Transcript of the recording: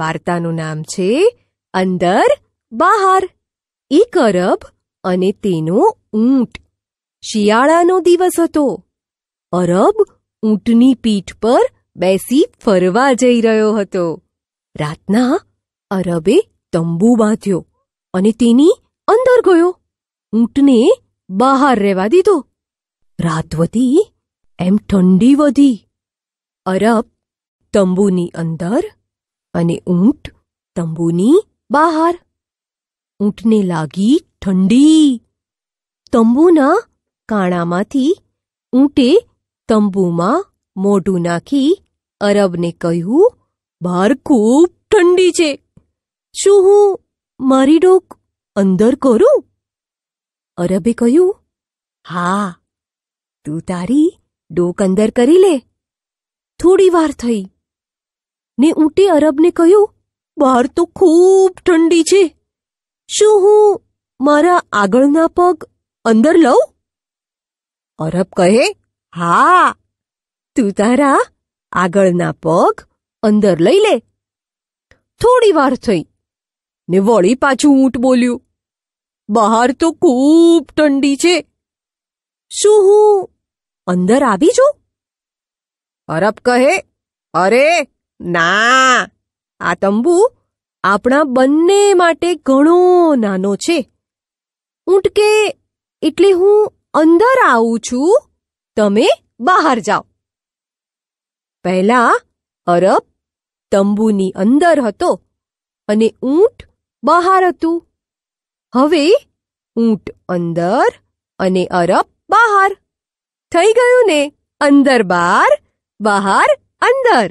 વાર્તાનું નામ છે અંદર બહાર એક અરબ અને તેનો ઊંટ શિયાળાનો દિવસ હતો અરબ ઊંટની પીઠ પર બેસી ફરવા જઈ રહ્યો હતો રાતના અરબે તંબુ બાંધ્યો અને તેની અંદર ગયો ઊંટને બહાર રહેવા દીધો રાત વધી એમ ઠંડી વધી અરબ તંબુની અંદર અને ઊંટ તંબુની બહાર ઊંટને લાગી ઠંડી તંબુના કાણામાંથી ઊંટે તંબુમાં મોઢું નાખી અરબને કહ્યું બહાર ખૂબ ઠંડી છે શું હું મારી ડોક અંદર કરું અરબે કહ્યું હા તું તારી ડોક અંદર કરી લે થોડી વાર થઈ ને ઊંટી અરબને કહ્યું બહાર તો ખૂબ ઠંડી છે શું હું મારા આગળના પગ અંદર લઉં અરબ કહે હા તું તારા આગળના પગ અંદર લઈ લે થોડી વાર થઈ ને વળી પાછું ઊંટ બોલ્યું બહાર તો ખૂબ ઠંડી છે શું હું અંદર આવી જાઉં અરબ કહે અરે ના આ તંબુ આપણા બંને માટે ઘણો નાનો છે ઊંટકે એટલે હું અંદર આવું છું તમે બહાર જાઓ પહેલા અરબ તંબુની અંદર હતો અને ઊંટ બહાર હતું હવે ઊંટ અંદર અને અરબ બહાર થઈ ગયું ને અંદર બહાર બહાર અંદર